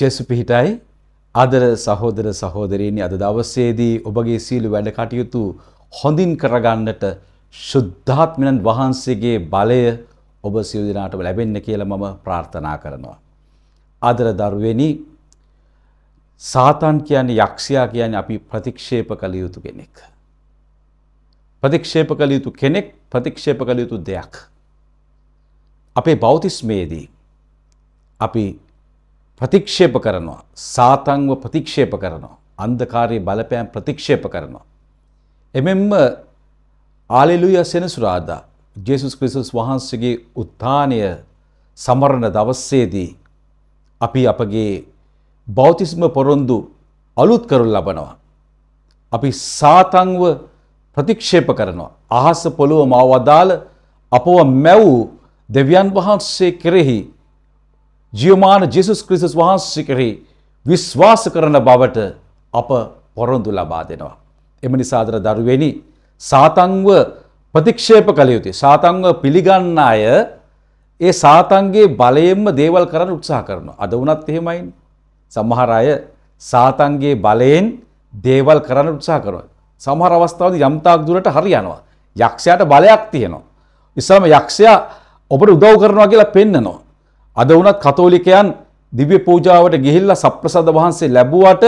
ජේසු පිහිටයි ආදර සහෝදර සහෝදරීනි අද දවසේදී ඔබගේ සීළු වැඩ කටයුතු හොඳින් කරගන්නට සුද්ධාත්මයන් වහන්සේගේ බලය ඔබ සියලු දෙනාටම ලැබෙන්න කියලා මම ප්‍රාර්ථනා කරනවා. ආදර දරුවෙනි සාතන් කියන්නේ යක්ෂයා කියන්නේ අපි ප්‍රතික්ෂේප කළ යුතු කෙනෙක්. ප්‍රතික්ෂේප කළ යුතු කෙනෙක් ප්‍රතික්ෂේප කළ යුතු දෙයක්. අපේ බෞතිස්මයේදී අපි ප්‍රතික්ෂේප කරනවා. සාතන්ව ප්‍රතික්ෂේප කරනවා. අන්ධකාරයේ බලපෑම් ප්‍රතික්ෂේප කරනවා. එමෙම්ම ආලෙලුයා සෙනසුරාදා ජේසුස් ක්‍රිස්තුස් වහන්සේගේ උත්ථානය සමරණ දවස්සේදී අපි අපගේ බෞතිස්ම පොරොන්දු අලුත් කරු ලබනවා. අපි සාතන්ව ප්‍රතික්ෂේප කරනවා. අහස පොළුව මාවදාල අපව මැව් දෙවියන් වහන්සේ කෙරෙහි ජියමාන ජෙසුස් ක්‍රිසස් වහන්සේ කෙරෙහි විශ්වාස කරන බවට අප පොරොන්දු ලබා දෙනවා. එම නිසාදර දරුවෙනි සාතංව ප්‍රතික්ෂේප කළ යුතුය. සාතංව පිළිගන්න අය ඒ සාතන්ගේ බලයෙන්ම දේවල් කරන්න උත්සාහ කරනවා. අද වුණත් එහෙමයි. සමහර අය සාතන්ගේ බලයෙන් දේවල් කරන්න උත්සාහ කරනවා. සමහර අවස්ථාවදී යම්තාක් දුරට හරියනවා. යක්ෂයාට බලයක් තියෙනවා. ඉස්සම යක්ෂයා ඔබට උදව් කරනවා කියලා පෙන්නනවා. අද වුණත් කතෝලිකයන් දිව්‍ය පූජාවට ගිහිල්ලා සප්‍රසද වහන්සේ ලැබුවාට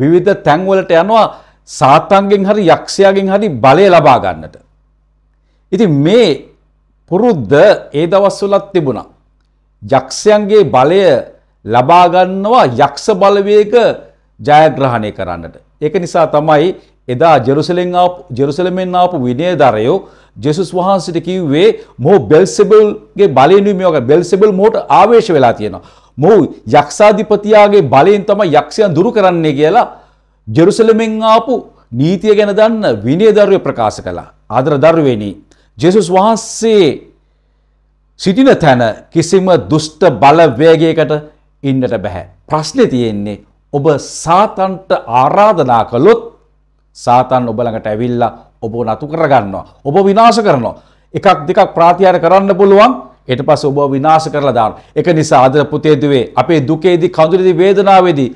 විවිධ තැන්වලට යනවා සාතන්ගෙන් හරි යක්ෂයාගෙන් හරි බලය ලබා ගන්නට. ඉතින් මේ පුරුද්ද ඒ දවස්වලත් තිබුණා. යක්ෂයන්ගේ බලය ලබා ගන්නවා යක්ෂ බලවේග ජයග්‍රහණය කරන්නට. ඒක නිසා තමයි එදා ජෙරුසලෙන් ආපු ජෙරුසලමෙන් ආපු විනයදරයෝ ජෙසුස් වහන්සේට කිව්වේ මොහු බෙල්සෙබල්ගේ බලයෙන් මේක බෙල්සෙබල් මොහට ආවේශ වෙලා තියෙනවා. මොහු යක්ෂාධිපතියාගේ බලයෙන් තමයි යක්ෂයන් දුරු කරන්නේ කියලා ජෙරුසලමෙන් ආපු නීතිය ගැන දන්න විනයදරයෝ ප්‍රකාශ කළා. ආදර දරුවෙනි ජෙසුස් වහන්සේ සිටින තැන කිසිම දුෂ්ට බලවේගයකට ඉන්නට බැහැ. ප්‍රශ්නේ තියෙන්නේ ඔබ සාතන්ට ආරාධනා කළොත් සාතන් ඔබ ළඟට ඇවිල්ලා ඔබ නතු කරගන්නවා. ඔබ විනාශ කරනවා. එකක් දෙකක් ප්‍රාතිහාර කරන්න පුළුවන්. ඊට පස්සේ ඔබ විනාශ කරලා දානවා. ඒක නිසා අද පුතේ දුවේ අපේ දුකේදී කඳුලේදී වේදනාවේදී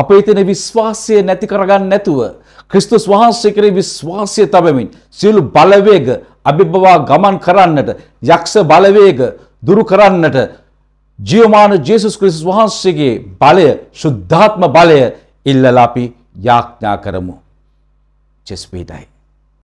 අපේ තියෙන විශ්වාසය නැති කරගන්න නැතුව ක්‍රිස්තුස් වහන්සේ කෙරෙහි විශ්වාසය තබමින් සියලු බලවේග අභිභවා ගමන් කරන්නට යක්ෂ බලවේග දුරු කරන්නට ජීවමාන ජේසුස් ක්‍රිස්තුස් වහන්සේගේ බලය සුද්ධාත්ම බලය ඉල්ලලා අපි යාඥා කරමු just be I.